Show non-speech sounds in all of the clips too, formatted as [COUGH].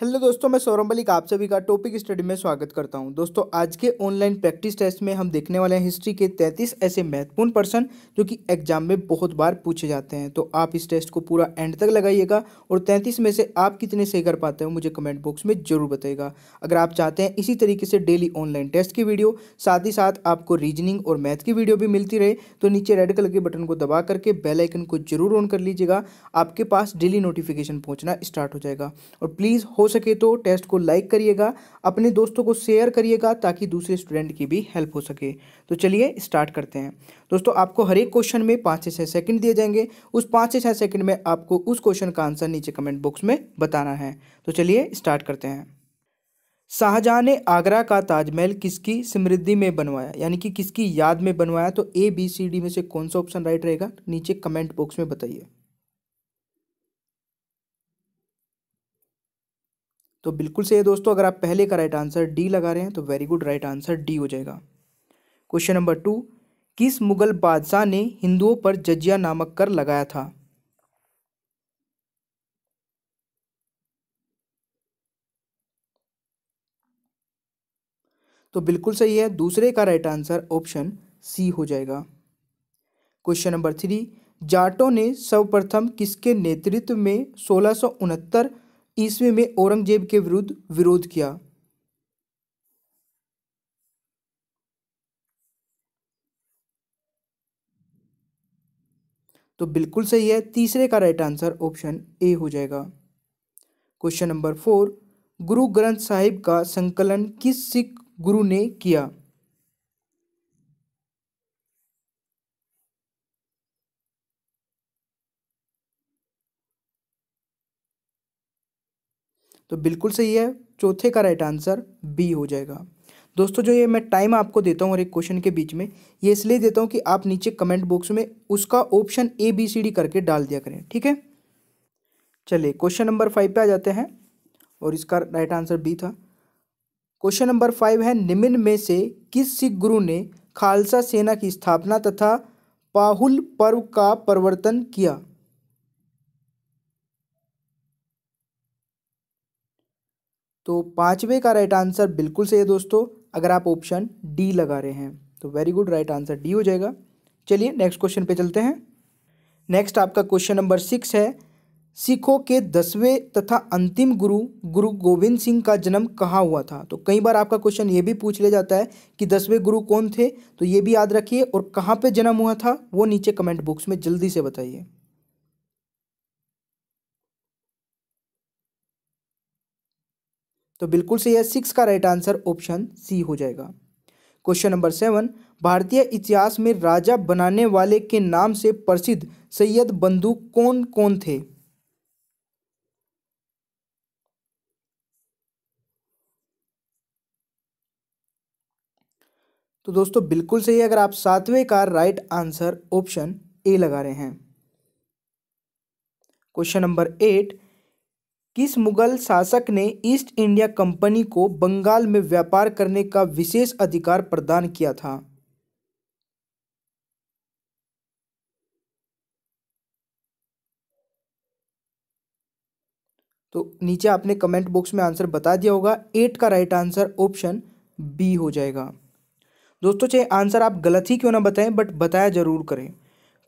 hello दोस्तों मैं सौरभ मलिक आप सभी का टॉपिक स्टडी में स्वागत करता हूं दोस्तों आज के ऑनलाइन प्रैक्टिस टेस्ट में हम देखने वाले हैं हिस्ट्री के 33 ऐसे महत्वपूर्ण पर्सन जो कि एग्जाम में बहुत बार पूछे जाते हैं तो आप इस टेस्ट को पूरा एंड तक लगाइएगा और 33 में से आप कितने सही कर पाते हो मुझे कमेंट बॉक्स में जरूर बताइएगा अगर आप चाहते हैं इसी तरीके से डेली ऑनलाइन टेस्ट की वीडियो साथ ही साथ आपको रीजनिंग और मैथ की वीडियो भी मिलती रहे तो नीचे रेड कलर के बटन को दबा करके बेलाइकन को जरूर ऑन कर लीजिएगा आपके पास डेली नोटिफिकेशन पहुँचना स्टार्ट हो जाएगा और प्लीज़ हो सके तो टेस्ट को लाइक करिएगा अपने दोस्तों को शेयर करिएगा ताकि दूसरे स्टूडेंट की भी हेल्प हो सके तो चलिए स्टार्ट करते हैं दोस्तों आपको हर एक क्वेश्चन में पाँच से छः सेकेंड दिए जाएंगे उस पाँच से छः सेकेंड में आपको उस क्वेश्चन का आंसर नीचे कमेंट बॉक्स में बताना है तो चलिए स्टार्ट करते हैं शाहजहाँ ने आगरा का ताजमहल किसकी समृद्धि में बनवाया यानी कि किसकी याद में बनवाया तो ए बी सी डी में से कौन सा ऑप्शन राइट रहेगा नीचे कमेंट बॉक्स में बताइए तो बिल्कुल सही है दोस्तों अगर आप पहले का राइट आंसर डी लगा रहे हैं तो very good right answer D हो जाएगा क्वेश्चन नंबर टू किस मुगल बादशाह ने हिंदुओं पर जजिया नामक कर लगाया था तो बिल्कुल सही है दूसरे का राइट आंसर ऑप्शन सी हो जाएगा क्वेश्चन नंबर थ्री जाटों ने सर्वप्रथम किसके नेतृत्व में सोलह ईस्वी में औरंगजेब के विरुद्ध विरोध किया तो बिल्कुल सही है तीसरे का राइट आंसर ऑप्शन ए हो जाएगा क्वेश्चन नंबर फोर गुरु ग्रंथ साहिब का संकलन किस सिख गुरु ने किया तो बिल्कुल सही है चौथे का राइट आंसर बी हो जाएगा दोस्तों जो ये मैं टाइम आपको देता हूँ और एक क्वेश्चन के बीच में ये इसलिए देता हूँ कि आप नीचे कमेंट बॉक्स में उसका option A B C D करके डाल दिया करें ठीक है चलिए क्वेश्चन नंबर फाइव पे आ जाते हैं और इसका राइट आंसर बी था क्वेश्चन नंबर फाइव है निम्न में से किस सिख गुरु ने खालसा सेना की स्थापना तथा पाहुल पर्व का प्रवर्तन किया तो पाँचवें का राइट आंसर बिल्कुल सही है दोस्तों अगर आप ऑप्शन डी लगा रहे हैं तो very good right answer D हो जाएगा चलिए नेक्स्ट क्वेश्चन पे चलते हैं नेक्स्ट आपका क्वेश्चन नंबर सिक्स है सिखों के दसवें तथा अंतिम गुरु गुरु गोविंद सिंह का जन्म कहाँ हुआ था तो कई बार आपका क्वेश्चन ये भी पूछ लिया जाता है कि दसवें गुरु कौन थे तो ये भी याद रखिए और कहाँ पे जन्म हुआ था वो नीचे कमेंट बॉक्स में जल्दी से बताइए तो बिल्कुल सही है सिक्स का राइट आंसर ऑप्शन सी हो जाएगा क्वेश्चन नंबर सेवन भारतीय इतिहास में राजा बनाने वाले के नाम से प्रसिद्ध सैयद बंधु कौन कौन थे तो दोस्तों बिल्कुल सही अगर आप सातवें का राइट आंसर ऑप्शन ए लगा रहे हैं क्वेश्चन नंबर एट किस मुगल शासक ने ईस्ट इंडिया कंपनी को बंगाल में व्यापार करने का विशेष अधिकार प्रदान किया था तो नीचे आपने कमेंट बॉक्स में आंसर बता दिया होगा एट का राइट आंसर ऑप्शन बी हो जाएगा दोस्तों चाहे आंसर आप गलत ही क्यों ना बताएं बट बताया ज़रूर करें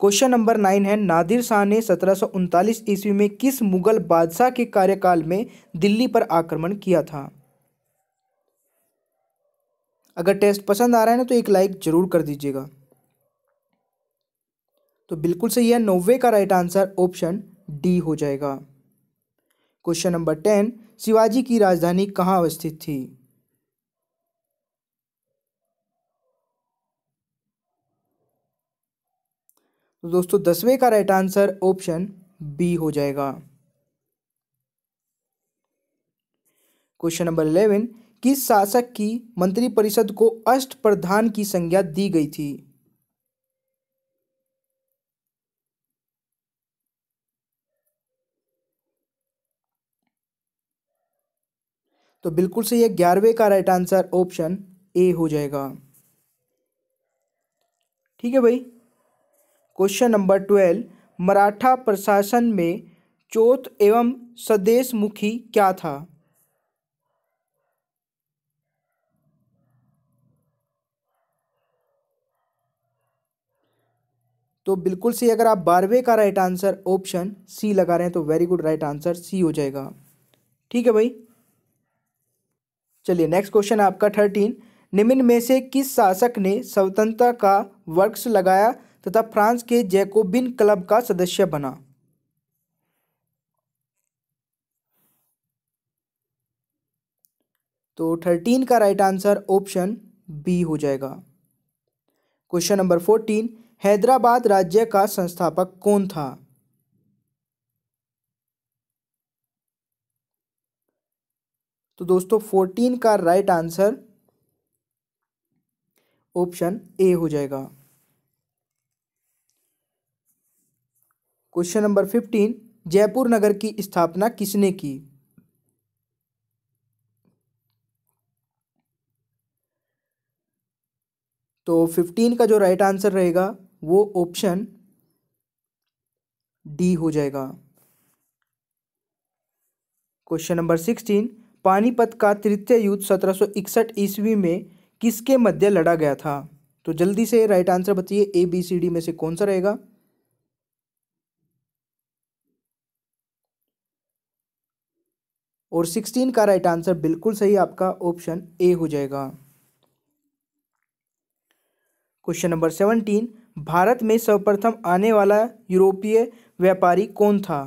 क्वेश्चन नंबर नाइन है नादिर शाह ने सत्रह ईस्वी में किस मुगल बादशाह के कार्यकाल में दिल्ली पर आक्रमण किया था अगर टेस्ट पसंद आ रहा है ना तो एक लाइक जरूर कर दीजिएगा तो बिल्कुल सही है नौवे का राइट आंसर ऑप्शन डी हो जाएगा क्वेश्चन नंबर टेन शिवाजी की राजधानी कहाँ अवस्थित थी तो दोस्तों दसवें का राइट आंसर ऑप्शन बी हो जाएगा क्वेश्चन नंबर इलेवन किस शासक की मंत्रिपरिषद को अष्ट प्रधान की संज्ञा दी गई थी तो बिल्कुल सही है ग्यारहवें का राइट आंसर ऑप्शन ए हो जाएगा ठीक है भाई क्वेश्चन नंबर ट्वेल्व मराठा प्रशासन में चौथ एवं स्वदेश मुखी क्या था तो बिल्कुल सही अगर आप बारहवें का राइट आंसर ऑप्शन सी लगा रहे हैं तो very good right answer C हो जाएगा ठीक है भाई चलिए नेक्स्ट क्वेश्चन आपका थर्टीन निम्न में से किस शासक ने स्वतंत्रता का वर्क्स लगाया तथा फ्रांस के जैकोबिन क्लब का सदस्य बना तो थर्टीन का राइट आंसर ऑप्शन बी हो जाएगा क्वेश्चन नंबर फोर्टीन हैदराबाद राज्य का संस्थापक कौन था तो दोस्तों फोर्टीन का राइट आंसर ऑप्शन ए हो जाएगा क्वेश्चन नंबर फिफ्टीन जयपुर नगर की स्थापना किसने की तो फिफ्टीन का जो राइट आंसर रहेगा वो ऑप्शन डी हो जाएगा क्वेश्चन नंबर सिक्सटीन पानीपत का तृतीय युद्ध सत्रह सौ इकसठ ईस्वी में किसके मध्य लड़ा गया था तो जल्दी से राइट आंसर बताइए ए बी सी डी में से कौन सा रहेगा और सिक्सटीन का राइट आंसर बिल्कुल सही आपका ऑप्शन ए हो जाएगा क्वेश्चन नंबर सेवनटीन भारत में सर्वप्रथम आने वाला यूरोपीय व्यापारी कौन था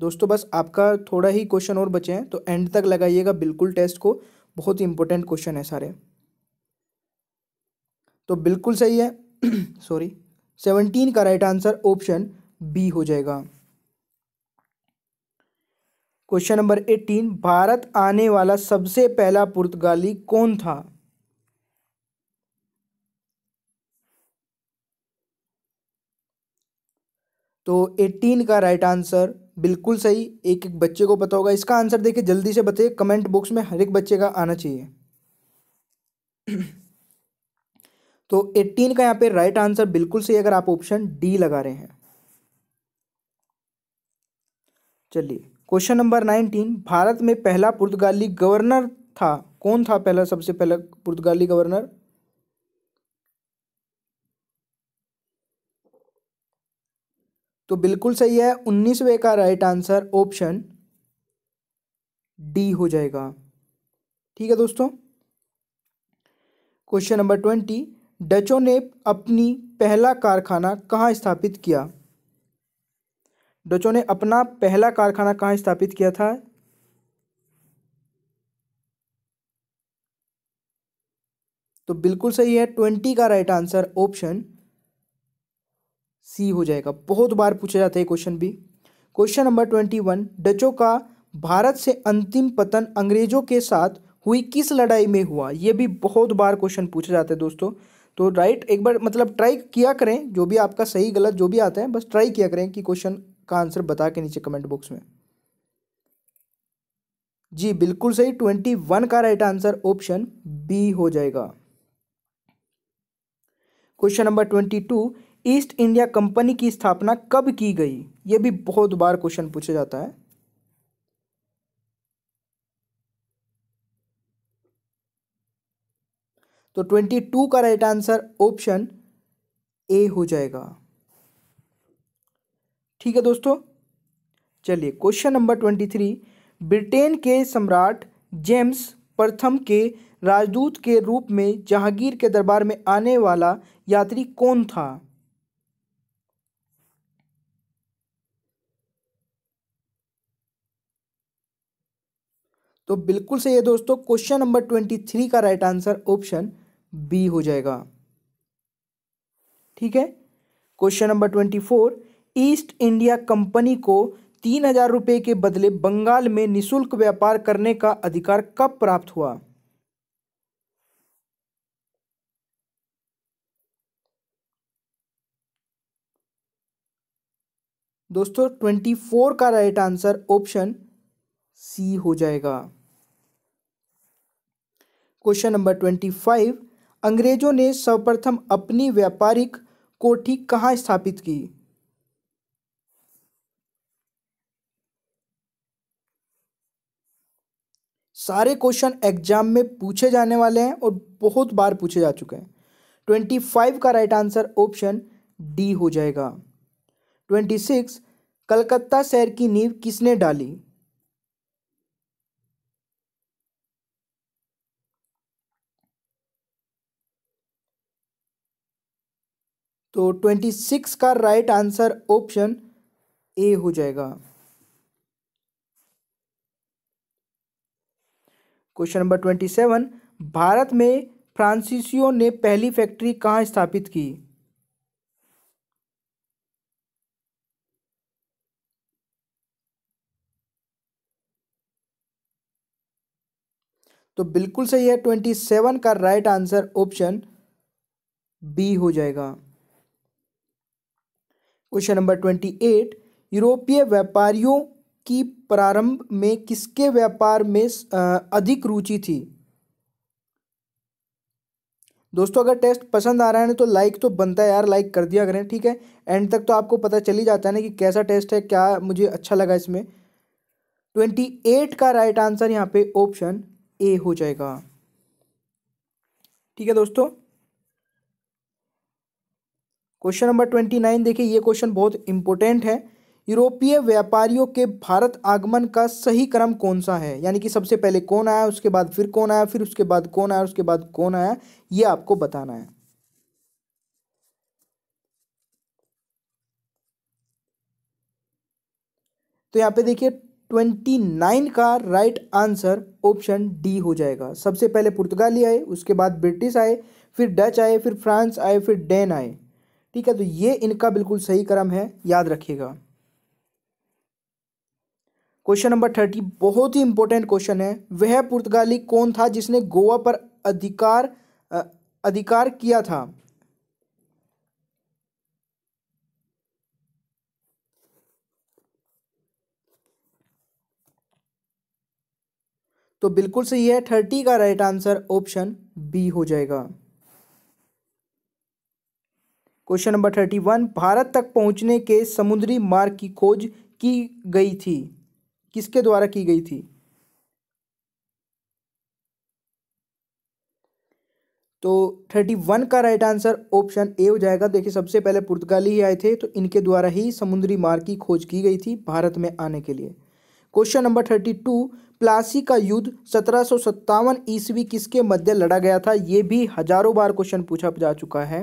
दोस्तों बस आपका थोड़ा ही क्वेश्चन और बचे हैं तो एंड तक लगाइएगा बिल्कुल टेस्ट को बहुत ही इंपॉर्टेंट क्वेश्चन है सारे तो बिल्कुल सही है सॉरी [CLEARS THROAT] सेवनटीन का राइट आंसर ऑप्शन बी हो जाएगा क्वेश्चन नंबर एटीन भारत आने वाला सबसे पहला पुर्तगाली कौन था तो एटीन का राइट आंसर बिल्कुल सही एक एक बच्चे को पता होगा इसका आंसर देखिए जल्दी से बताइए कमेंट बॉक्स में हर एक बच्चे का आना चाहिए [CLEARS THROAT] तो एट्टीन का यहाँ पे राइट आंसर बिल्कुल सही अगर आप ऑप्शन डी लगा रहे हैं चलिए क्वेश्चन नंबर नाइनटीन भारत में पहला पुर्तगाली गवर्नर था कौन था पहला सबसे पहला पुर्तगाली गवर्नर तो बिल्कुल सही है उन्नीसवे का राइट आंसर ऑप्शन डी हो जाएगा ठीक है दोस्तों क्वेश्चन नंबर ट्वेंटी डचों ने अपनी पहला कारखाना कहाँ स्थापित किया डचो ने अपना पहला कारखाना कहाँ स्थापित किया था तो बिल्कुल सही है ट्वेंटी का राइट आंसर ऑप्शन सी हो जाएगा बहुत बार पूछा जाता है क्वेश्चन भी क्वेश्चन नंबर ट्वेंटी वन डचो का भारत से अंतिम पतन अंग्रेजों के साथ हुई किस लड़ाई में हुआ यह भी बहुत बार क्वेश्चन पूछा जाता है दोस्तों तो राइट एक बार मतलब ट्राई किया करें जो भी आपका सही गलत जो भी आता है बस ट्राई किया करें कि क्वेश्चन का आंसर बता के नीचे कमेंट बॉक्स में जी बिल्कुल सही ट्वेंटी वन का राइट आंसर ऑप्शन बी हो जाएगा question number twenty two East India company की स्थापना कब की गई यह भी बहुत बार क्वेश्चन पूछा जाता है तो ट्वेंटी टू का राइट आंसर ऑप्शन ए हो जाएगा ठीक है दोस्तों चलिए question number twenty three Britain के सम्राट जेम्स प्रथम के राजदूत के रूप में जहांगीर के दरबार में आने वाला यात्री कौन था तो बिल्कुल सही है दोस्तों क्वेश्चन नंबर ट्वेंटी थ्री का राइट आंसर ऑप्शन बी हो जाएगा ठीक है question number twenty four East India company को तीन हजार रुपये के बदले बंगाल में निशुल्क व्यापार करने का अधिकार कब प्राप्त हुआ दोस्तों ट्वेंटी फोर का राइट आंसर ऑप्शन सी हो जाएगा क्वेश्चन नंबर ट्वेंटी फाइव अंग्रेजों ने सर्वप्रथम अपनी व्यापारिक कोठी कहाँ स्थापित की सारे क्वेश्चन एग्जाम में पूछे जाने वाले हैं और बहुत बार पूछे जा चुके हैं ट्वेंटी फाइव का राइट आंसर ऑप्शन डी हो जाएगा ट्वेंटी सिक्स कलकत्ता शहर की नींव किसने डाली तो ट्वेंटी सिक्स का राइट आंसर ऑप्शन ए हो जाएगा question number twenty seven Bharat में फ्रांसीसियो ने पहली फैक्ट्री कहाँ स्थापित की तो बिल्कुल सही है ट्वेंटी सेवन का राइट आंसर ऑप्शन बी हो जाएगा क्वेश्चन नंबर ट्वेंटी एट यूरोपीय व्यापारियों की प्रारंभ में किसके व्यापार में अधिक रुचि थी दोस्तों अगर टेस्ट पसंद आ रहा है ना तो लाइक तो बनता है यार लाइक कर दिया करें ठीक है एंड तक तो आपको पता चल ही जाता है ना कि कैसा टेस्ट है क्या मुझे अच्छा लगा इसमें ट्वेंटी एट का राइट आंसर यहाँ पे ऑप्शन ए हो जाएगा ठीक है दोस्तों क्वेश्चन नंबर ट्वेंटी नाइन देखिए ये क्वेश्चन बहुत इंपॉर्टेंट है यूरोपीय व्यापारियों के भारत आगमन का सही क्रम कौन सा है यानी कि सबसे पहले कौन आया उसके बाद फिर कौन आया फिर उसके बाद कौन आया उसके बाद कौन आया ये आपको बताना है तो यहाँ पे देखिए ट्वेंटी नाइन का राइट आंसर ऑप्शन डी हो जाएगा सबसे पहले पुर्तगाली आए उसके बाद ब्रिटिश आए फिर डच आए फिर फ्रांस आए फिर डेन आए ठीक है तो ये इनका बिल्कुल सही क्रम है याद रखिएगा क्वेश्चन नंबर थर्टी बहुत ही इंपॉर्टेंट क्वेश्चन है वह पुर्तगाली कौन था जिसने गोवा पर अधिकार अधिकार किया था तो बिल्कुल सही है थर्टी का राइट आंसर ऑप्शन बी हो जाएगा question number thirty one Bharat तक पहुंचने के समुद्री मार्ग की खोज की गई थी किसके द्वारा की गई थी तो थर्टी वन का राइट आंसर ऑप्शन ए हो जाएगा देखिए सबसे पहले पुर्तगाली ही आए थे तो इनके द्वारा ही समुद्री मार्ग की खोज की गई थी भारत में आने के लिए question number thirty two Plassey का युद्ध सत्रह सौ ईस्वी किसके मध्य लड़ा गया था ये भी हजारों बार क्वेश्चन पूछा जा चुका है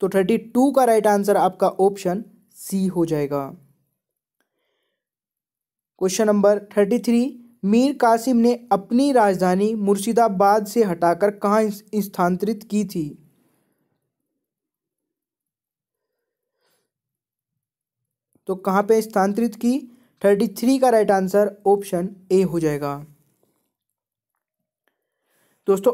तो थर्टी टू का राइट आंसर आपका ऑप्शन सी हो जाएगा question number thirty three Mir Qasim ने अपनी राजधानी मुर्शिदाबाद से हटाकर कहाँ स्थानांतरित की थी तो कहां पे स्थानांतरित की थर्टी थ्री का राइट आंसर ऑप्शन ए हो जाएगा दोस्तों